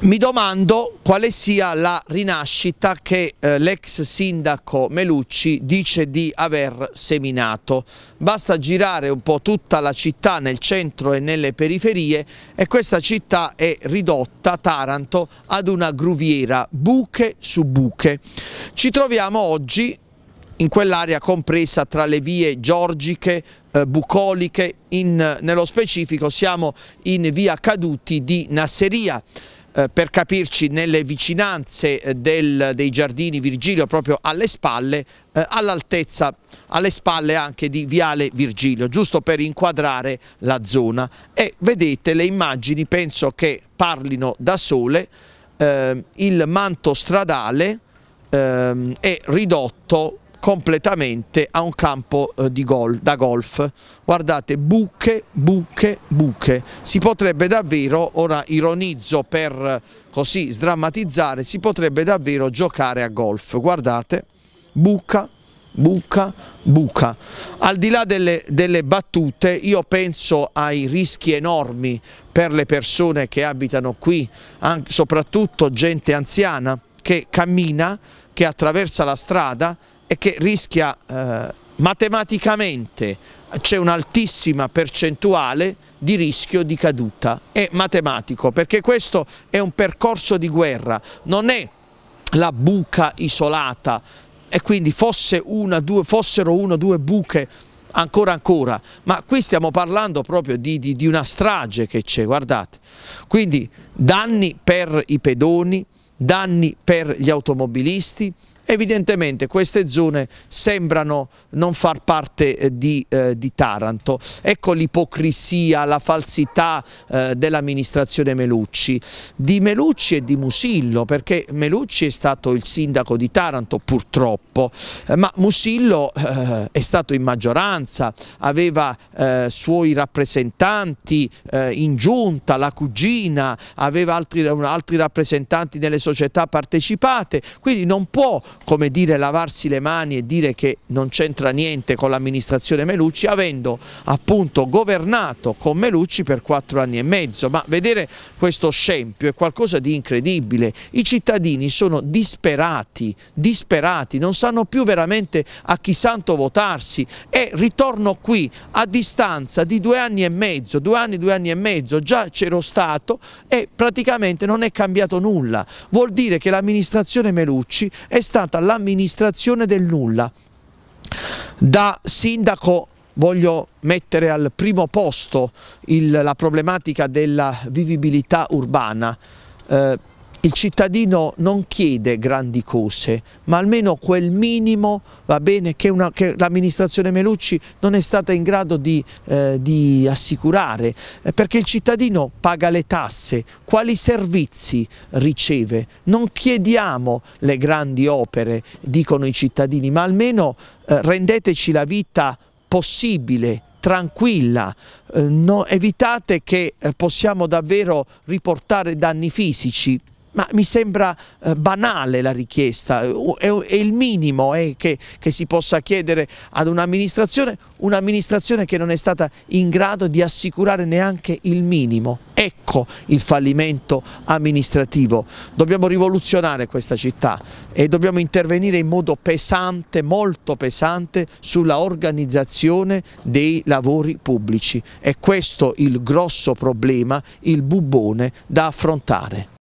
Mi domando quale sia la rinascita che eh, l'ex sindaco Melucci dice di aver seminato. Basta girare un po' tutta la città nel centro e nelle periferie e questa città è ridotta, Taranto, ad una gruviera, buche su buche. Ci troviamo oggi in quell'area compresa tra le vie Giorgiche, eh, Bucoliche, in, nello specifico siamo in via Caduti di Nasseria. Eh, per capirci nelle vicinanze eh, del, dei giardini Virgilio proprio alle spalle, eh, all'altezza, alle spalle anche di Viale Virgilio, giusto per inquadrare la zona e vedete le immagini penso che parlino da sole, eh, il manto stradale ehm, è ridotto completamente a un campo eh, gol, da golf. Guardate, buche, buche, buche. Si potrebbe davvero, ora ironizzo per eh, così sdrammatizzare, si potrebbe davvero giocare a golf. Guardate, buca, buca, buca. Al di là delle, delle, battute io penso ai rischi enormi per le persone che abitano qui, soprattutto gente anziana che cammina, che attraversa la strada e che rischia eh, matematicamente c'è un'altissima percentuale di rischio di caduta, è matematico perché questo è un percorso di guerra, non è la buca isolata e quindi fosse una, due, fossero una o due buche ancora ancora, ma qui stiamo parlando proprio di, di, di una strage che c'è, guardate, quindi danni per i pedoni, danni per gli automobilisti, Evidentemente queste zone sembrano non far parte eh, di, eh, di Taranto. Ecco l'ipocrisia, la falsità eh, dell'amministrazione Melucci, di Melucci e di Musillo, perché Melucci è stato il sindaco di Taranto purtroppo, eh, ma Musillo eh, è stato in maggioranza, aveva eh, suoi rappresentanti in giunta, la cugina, aveva altri, altri rappresentanti nelle società partecipate, quindi non può come dire lavarsi le mani e dire che non c'entra niente con l'amministrazione Melucci avendo appunto governato con Melucci per quattro anni e mezzo ma vedere questo scempio è qualcosa di incredibile i cittadini sono disperati disperati non sanno più veramente a chi santo votarsi e ritorno qui a distanza di due anni e mezzo due anni due anni e mezzo già c'ero stato e praticamente non è cambiato nulla vuol dire che l'amministrazione Melucci è stata affidata all'amministrazione del nulla. Da sindaco voglio mettere al primo posto il, la problematica della vivibilità urbana. Eh, il cittadino non chiede grandi cose, ma almeno quel minimo va bene, che, che l'amministrazione Melucci non è stata in grado di, eh, di assicurare, eh, perché il cittadino paga le tasse, quali servizi riceve? Non chiediamo le grandi opere, dicono i cittadini, ma almeno eh, rendeteci la vita possibile, tranquilla, eh, no, evitate che eh, possiamo davvero riportare danni fisici ma mi sembra eh, banale la richiesta, è, è il minimo eh, che, che, si possa chiedere ad un'amministrazione, un'amministrazione che non è stata in grado di assicurare neanche il minimo. Ecco il fallimento amministrativo, dobbiamo rivoluzionare questa città e dobbiamo intervenire in modo pesante, molto pesante, sulla organizzazione dei lavori pubblici. È questo il grosso problema, il bubone da affrontare.